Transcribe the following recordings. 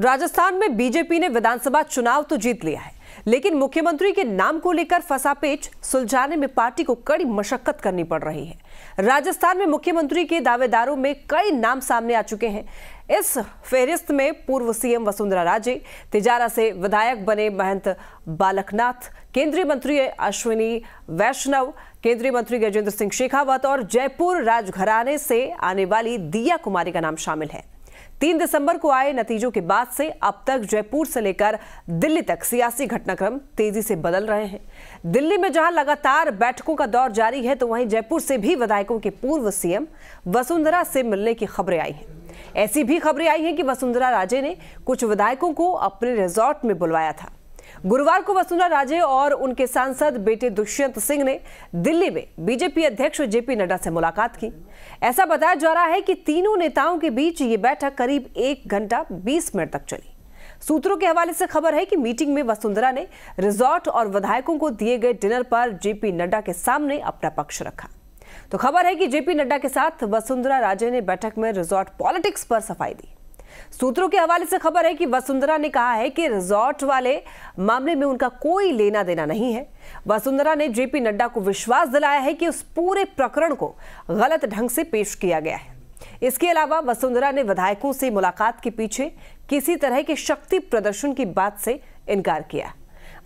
राजस्थान में बीजेपी ने विधानसभा चुनाव तो जीत लिया है लेकिन मुख्यमंत्री के नाम को लेकर फंसा पेच सुलझाने में पार्टी को कड़ी मशक्कत करनी पड़ रही है राजस्थान में मुख्यमंत्री के दावेदारों में कई नाम सामने आ चुके हैं इस फेहरिस्त में पूर्व सीएम वसुंधरा राजे तिजारा से विधायक बने महंत बालकनाथ केंद्रीय मंत्री अश्विनी वैष्णव केंद्रीय मंत्री गजेंद्र सिंह शेखावत और जयपुर राजघराने से आने वाली दिया कुमारी का नाम शामिल है तीन दिसंबर को आए नतीजों के बाद से अब तक जयपुर से लेकर दिल्ली तक सियासी घटनाक्रम तेजी से बदल रहे हैं दिल्ली में जहां लगातार बैठकों का दौर जारी है तो वहीं जयपुर से भी विधायकों के पूर्व सीएम वसुंधरा से मिलने की खबरें आई हैं ऐसी भी खबरें आई हैं कि वसुंधरा राजे ने कुछ विधायकों को अपने रिजॉर्ट में बुलवाया था गुरुवार को वसुंधरा राजे और उनके सांसद बेटे दुष्यंत सिंह ने दिल्ली में बीजेपी अध्यक्ष जेपी नड्डा से मुलाकात की ऐसा बताया जा रहा है कि तीनों नेताओं के बीच ये बैठक करीब एक घंटा बीस मिनट तक चली सूत्रों के हवाले से खबर है कि मीटिंग में वसुंधरा ने रिजॉर्ट और विधायकों को दिए गए डिनर पर जेपी नड्डा के सामने अपना पक्ष रखा तो खबर है कि जेपी नड्डा के साथ वसुंधरा राजे ने बैठक में रिजॉर्ट पॉलिटिक्स पर सफाई दी सूत्रों के हवाले से खबर है कि वसुंधरा ने कहा है कि रिजॉर्ट वाले मामले में उनका कोई लेना देना नहीं है वसुंधरा ने जेपी नड्डा को विश्वास दिलाया है कि उस पूरे प्रकरण को गलत ढंग से पेश किया गया है इसके अलावा वसुंधरा ने विधायकों से मुलाकात के पीछे किसी तरह के शक्ति प्रदर्शन की बात से इनकार किया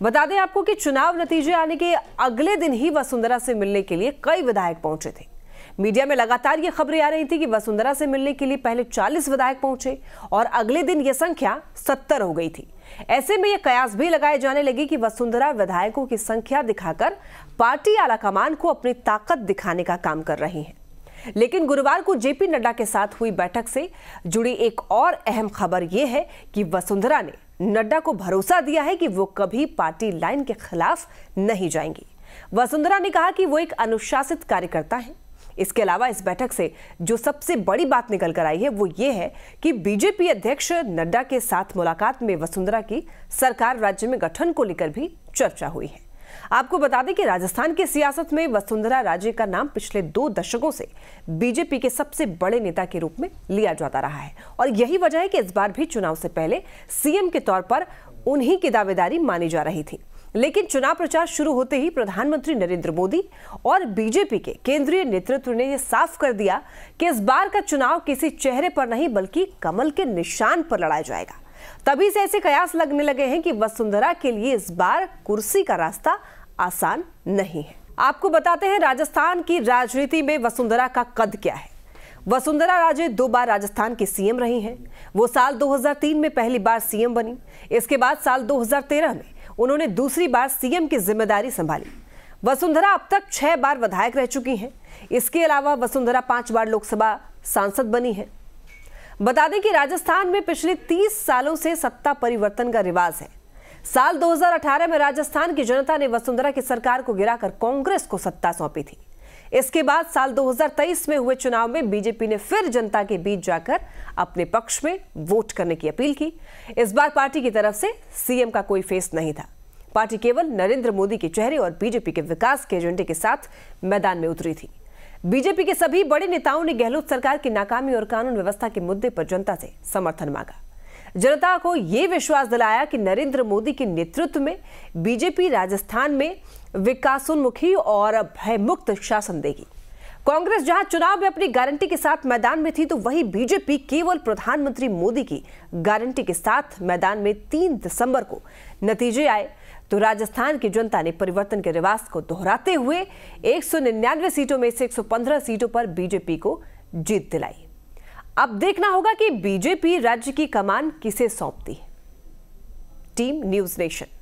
बता दें आपको कि चुनाव नतीजे आने के अगले दिन ही वसुंधरा से मिलने के लिए कई विधायक पहुंचे थे मीडिया में लगातार ये खबरें आ रही थी कि वसुंधरा से मिलने के लिए पहले 40 विधायक पहुंचे और अगले दिन ये संख्या 70 हो गई थी ऐसे में ये कयास भी लगाए जाने लगे कि वसुंधरा विधायकों की संख्या दिखाकर पार्टी आलाकमान को अपनी ताकत दिखाने का काम कर रही है लेकिन गुरुवार को जेपी नड्डा के साथ हुई बैठक से जुड़ी एक और अहम खबर यह है कि वसुंधरा ने नड्डा को भरोसा दिया है कि वो कभी पार्टी लाइन के खिलाफ नहीं जाएंगी वसुंधरा ने कहा कि वो एक अनुशासित कार्यकर्ता हैं इसके अलावा इस बैठक से जो सबसे बड़ी बात निकल कर आई है वो ये है कि बीजेपी अध्यक्ष नड्डा के साथ मुलाकात में वसुंधरा की सरकार राज्य में गठन को लेकर भी चर्चा हुई है आपको बता दें कि राजस्थान की सियासत में वसुंधरा राजे का नाम पिछले दो दशकों से बीजेपी के सबसे बड़े नेता के रूप में लिया जाता रहा है और यही वजह है कि इस बार भी चुनाव से पहले सीएम के तौर पर उन्हीं की दावेदारी मानी जा रही थी लेकिन चुनाव प्रचार शुरू होते ही प्रधानमंत्री नरेंद्र मोदी और बीजेपी के केंद्रीय नेतृत्व ने यह साफ कर दिया कि इस बार का चुनाव किसी चेहरे पर नहीं बल्कि कमल के निशान पर लड़ाया जाएगा तभी से ऐसे कयास लगने लगे हैं कि वसुंधरा के लिए इस बार कुर्सी का रास्ता आसान नहीं है आपको बताते हैं राजस्थान की राजनीति में वसुंधरा का कद क्या है वसुंधरा राजे दो बार राजस्थान की सीएम रही हैं वो साल 2003 में पहली बार सीएम बनी इसके बाद साल 2013 में उन्होंने दूसरी बार सीएम की जिम्मेदारी संभाली वसुंधरा अब तक छह बार विधायक रह चुकी हैं इसके अलावा वसुंधरा पांच बार लोकसभा सांसद बनी है बता दें कि राजस्थान में पिछले 30 सालों से सत्ता परिवर्तन का रिवाज है साल 2018 में राजस्थान की जनता ने वसुंधरा की सरकार को गिराकर कांग्रेस को सत्ता सौंपी थी इसके बाद साल 2023 में हुए चुनाव में बीजेपी ने फिर जनता के बीच जाकर अपने पक्ष में वोट करने की अपील की इस बार पार्टी की तरफ से सीएम का कोई फेस नहीं था पार्टी केवल नरेंद्र मोदी के चेहरे और बीजेपी के विकास के एजेंडे के साथ मैदान में उतरी थी बीजेपी के सभी बड़े नेताओं ने गहलोत सरकार की नाकामी और कानून व्यवस्था के मुद्दे पर जनता से समर्थन मांगा जनता को ये विश्वास दिलाया कि नरेंद्र मोदी के नेतृत्व में बीजेपी राजस्थान में विकासोन्मुखी और भयमुक्त शासन देगी कांग्रेस जहां चुनाव में अपनी गारंटी के साथ मैदान में थी तो वहीं बीजेपी केवल प्रधानमंत्री मोदी की गारंटी के साथ मैदान में तीन दिसंबर को नतीजे आए तो राजस्थान की जनता ने परिवर्तन के रिवाज को दोहराते हुए 199 सीटों में से 115 सीटों पर बीजेपी को जीत दिलाई अब देखना होगा कि बीजेपी राज्य की कमान किसे सौंपती है टीम न्यूज नेशन